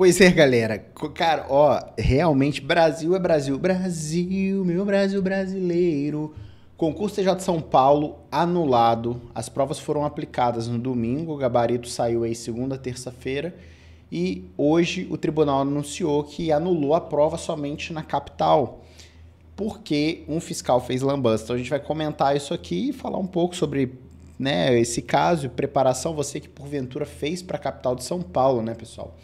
Pois é, galera. Cara, ó, realmente Brasil é Brasil. Brasil, meu Brasil brasileiro. Concurso TJ de São Paulo anulado. As provas foram aplicadas no domingo, o gabarito saiu aí segunda, terça-feira. E hoje o tribunal anunciou que anulou a prova somente na capital, porque um fiscal fez lambança. Então a gente vai comentar isso aqui e falar um pouco sobre né, esse caso e preparação, você que porventura fez para a capital de São Paulo, né, pessoal?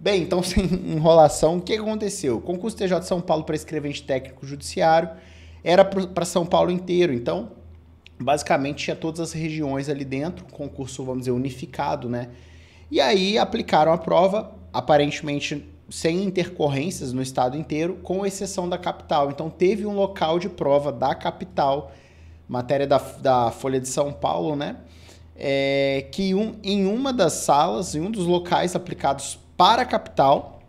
Bem, então sem enrolação, o que aconteceu? O concurso TJ de São Paulo para escrevente técnico judiciário era para São Paulo inteiro, então basicamente tinha todas as regiões ali dentro, concurso, vamos dizer, unificado, né? E aí aplicaram a prova, aparentemente sem intercorrências no estado inteiro, com exceção da capital. Então teve um local de prova da capital, matéria da, da Folha de São Paulo, né? É, que um, em uma das salas, em um dos locais aplicados para a capital.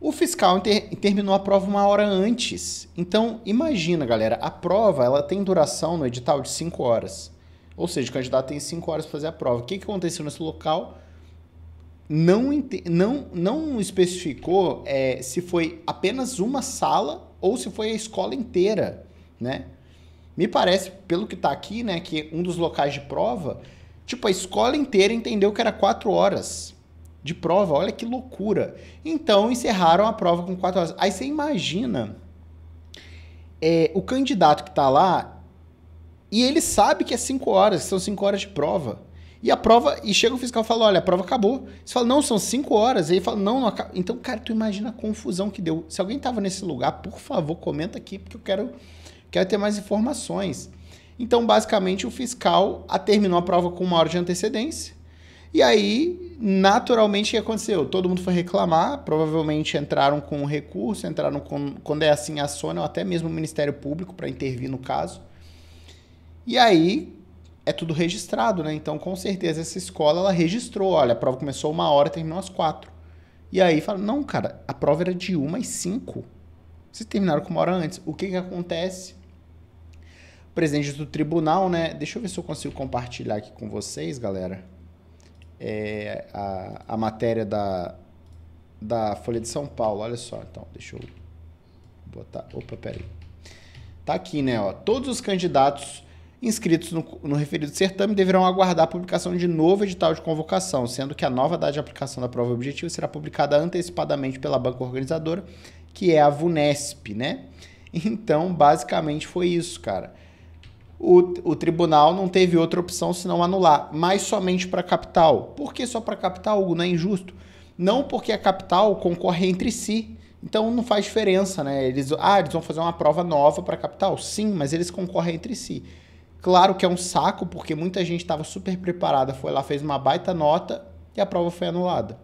O fiscal inter... terminou a prova uma hora antes. Então, imagina, galera, a prova ela tem duração no edital de 5 horas. Ou seja, o candidato tem 5 horas para fazer a prova. O que, que aconteceu nesse local? Não, não, não especificou é, se foi apenas uma sala ou se foi a escola inteira, né? Me parece, pelo que está aqui, né, que um dos locais de prova, tipo, a escola inteira entendeu que era 4 horas de prova. Olha que loucura. Então encerraram a prova com quatro horas. Aí você imagina é, o candidato que está lá e ele sabe que é cinco horas, são cinco horas de prova. E a prova, e chega o fiscal e fala: olha, a prova acabou. Você fala, não, são cinco horas. Aí ele fala, não, não acaba. Então, cara, tu imagina a confusão que deu. Se alguém estava nesse lugar, por favor, comenta aqui, porque eu quero, quero ter mais informações. Então, basicamente, o fiscal a terminou a prova com uma hora de antecedência e aí, naturalmente, o que aconteceu? Todo mundo foi reclamar, provavelmente entraram com um recurso, entraram com, quando é assim, a Sônia ou até mesmo o Ministério Público para intervir no caso. E aí, é tudo registrado, né? Então, com certeza, essa escola, ela registrou. Olha, a prova começou uma hora, terminou às quatro. E aí, fala, não, cara, a prova era de uma às cinco. Vocês terminaram com uma hora antes. O que que acontece? O presidente do tribunal, né? Deixa eu ver se eu consigo compartilhar aqui com vocês, galera é, a, a matéria da, da Folha de São Paulo. Olha só, então, deixa eu botar. Opa, peraí. Tá aqui, né? Ó, todos os candidatos inscritos no, no referido certame deverão aguardar a publicação de novo edital de convocação, sendo que a nova data de aplicação da prova objetiva será publicada antecipadamente pela banca organizadora, que é a VUNESP, né? Então, basicamente foi isso, cara o, o tribunal não teve outra opção senão anular, mas somente para a capital. Por que só para a capital, algo Não é injusto. Não porque a capital concorre entre si. Então não faz diferença, né? Eles, ah, eles vão fazer uma prova nova para a capital? Sim, mas eles concorrem entre si. Claro que é um saco, porque muita gente estava super preparada, foi lá, fez uma baita nota e a prova foi anulada.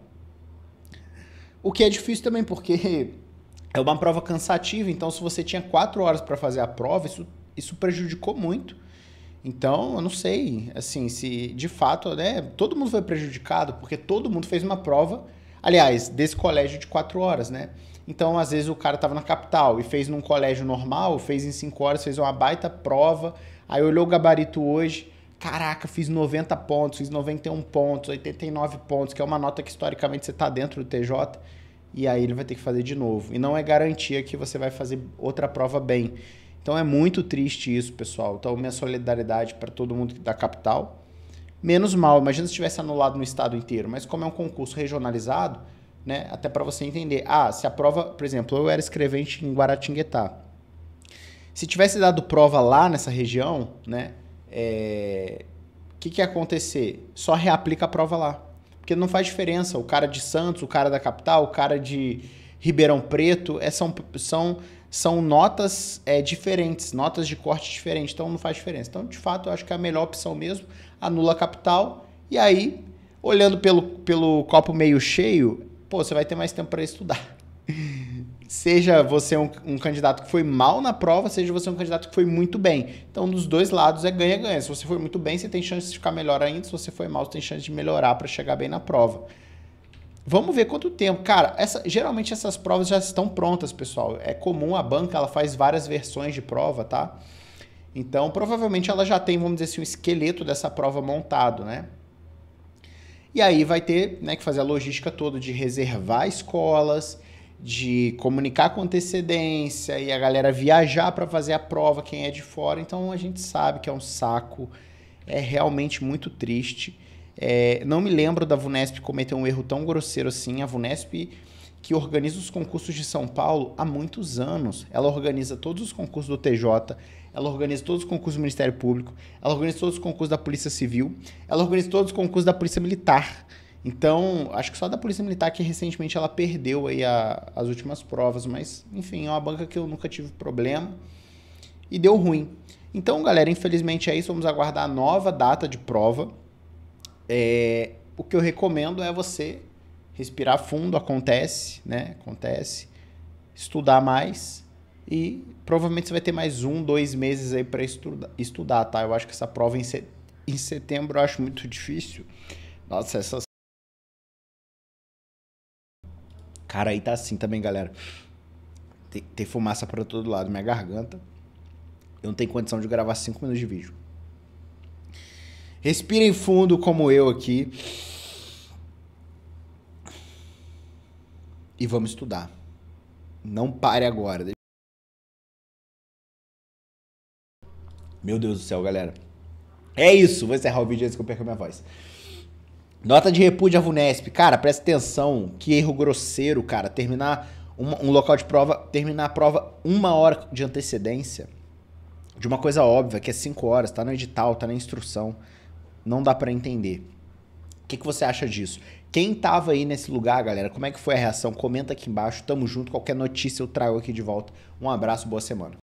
O que é difícil também, porque é uma prova cansativa, então se você tinha quatro horas para fazer a prova, isso isso prejudicou muito. Então, eu não sei, assim, se de fato, né, todo mundo foi prejudicado, porque todo mundo fez uma prova, aliás, desse colégio de quatro horas, né? Então, às vezes, o cara estava na capital e fez num colégio normal, fez em cinco horas, fez uma baita prova, aí olhou o gabarito hoje, caraca, fiz 90 pontos, fiz 91 pontos, 89 pontos, que é uma nota que historicamente você está dentro do TJ, e aí ele vai ter que fazer de novo. E não é garantia que você vai fazer outra prova bem. Então é muito triste isso, pessoal. Então minha solidariedade para todo mundo da capital. Menos mal, imagina se tivesse anulado no estado inteiro, mas como é um concurso regionalizado, né, até para você entender. Ah, se a prova, por exemplo, eu era escrevente em Guaratinguetá. Se tivesse dado prova lá nessa região, né, é... o que, que ia acontecer? Só reaplica a prova lá. Porque não faz diferença o cara de Santos, o cara da capital, o cara de Ribeirão Preto, é, são, são são notas é, diferentes, notas de corte diferentes, então não faz diferença. Então, de fato, eu acho que é a melhor opção mesmo, anula a capital, e aí, olhando pelo, pelo copo meio cheio, pô, você vai ter mais tempo para estudar. seja você um, um, candidato que foi mal na prova, seja você um candidato que foi muito bem. Então, dos dois lados é ganha-ganha. Se você foi muito bem, você tem chance de ficar melhor ainda. Se você foi mal, você tem chance de melhorar para chegar bem na prova. Vamos ver quanto tempo. Cara, essa, geralmente essas provas já estão prontas, pessoal. É comum a banca, ela faz várias versões de prova, tá? Então, provavelmente ela já tem, vamos dizer assim, um esqueleto dessa prova montado, né? E aí vai ter né, que fazer a logística toda de reservar escolas, de comunicar com antecedência e a galera viajar para fazer a prova, quem é de fora. Então a gente sabe que é um saco, é realmente muito triste. É, não me lembro da Vunesp cometer um erro tão grosseiro assim. A Vunesp que organiza os concursos de São Paulo há muitos anos. Ela organiza todos os concursos do TJ, ela organiza todos os concursos do Ministério Público, ela organiza todos os concursos da Polícia Civil, ela organiza todos os concursos da Polícia Militar. Então, acho que só da Polícia Militar que recentemente ela perdeu aí a, as últimas provas, mas enfim, é uma banca que eu nunca tive problema e deu ruim. Então, galera, infelizmente é isso, vamos aguardar a nova data de prova é, o que eu recomendo é você respirar fundo, acontece, né? Acontece. Estudar mais e provavelmente você vai ter mais um, dois meses aí para estuda, estudar, tá? Eu acho que essa prova em, set, em setembro eu acho muito difícil. Nossa, essas. Cara, aí tá assim também, galera. Tem, tem fumaça para todo lado, minha garganta. Eu não tenho condição de gravar cinco minutos de vídeo. Respirem fundo como eu aqui. E vamos estudar. Não pare agora. Meu Deus do céu, galera. É isso. Vou encerrar o vídeo antes que eu perca minha voz. Nota de repúdio à VUNESP. Cara, presta atenção. Que erro grosseiro, cara. Terminar um, um local de prova, terminar a prova uma hora de antecedência de uma coisa óbvia, que é cinco horas, tá no edital, tá na instrução não dá para entender. O que, que você acha disso? Quem tava aí nesse lugar, galera, como é que foi a reação? Comenta aqui embaixo, tamo junto, qualquer notícia eu trago aqui de volta. Um abraço, boa semana.